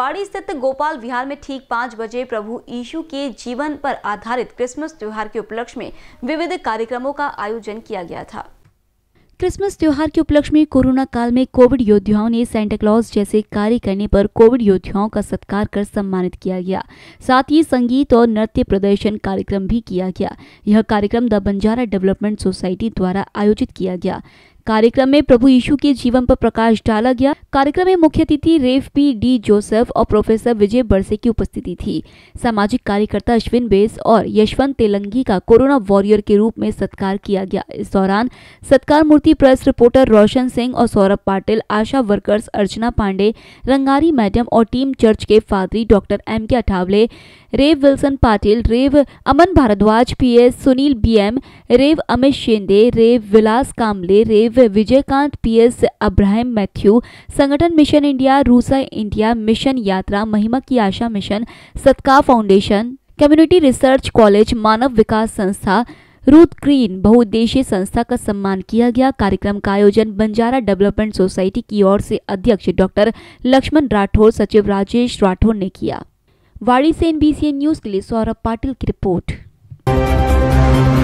कुपवाड़ी स्थित गोपाल विहार में ठीक पाँच बजे प्रभु यीशु के जीवन पर आधारित क्रिसमस त्योहार के उपलक्ष्य में विविध कार्यक्रमों का आयोजन किया गया था क्रिसमस त्योहार के उपलक्ष्य में कोरोना काल में कोविड योद्धाओं ने सेंटा क्लॉज जैसे कार्य करने पर कोविड योद्धाओं का सत्कार कर सम्मानित किया गया साथ ही संगीत और नृत्य प्रदर्शन कार्यक्रम भी किया गया यह कार्यक्रम द बंजारा डेवलपमेंट सोसाइटी द्वारा आयोजित किया गया कार्यक्रम में प्रभु यीशु के जीवन पर प्रकाश डाला गया कार्यक्रम में मुख्य अतिथि रेफ पी डी जोसेफ और प्रोफेसर विजय बरसे की उपस्थिति थी सामाजिक कार्यकर्ता अश्विन बेस और यशवंत तेलंगी का कोरोना वॉरियर के रूप में सत्कार किया गया इस दौरान सत्कार मूर्ति प्रेस रिपोर्टर रोशन सिंह और Saurabh Patil ASHA workers Archana Pande Rangari madam और टीम चर्च के फादरी doctor M K Athawale rev Wilson Patil rev Aman Bharadwaj PS Sunil BM rev Amit Shende rev Vilas Kamle rev Vijaykant PS Abraham Matthew संगठन mission India RUSA India mission यात्रा महिमा की Asha mission Satka foundation community research college मानव विकास संस्था रूथ ग्रीन बहुउद्देशीय संस्था का सम्मान किया गया कार्यक्रम का आयोजन बंजारा डेवलपमेंट सोसाइटी की ओर से अध्यक्ष डॉक्टर लक्ष्मण राठौर सचिव राजेश राठौर ने किया वाड़ी से एनबीसी न्यूज के लिए सौरभ पाटिल की रिपोर्ट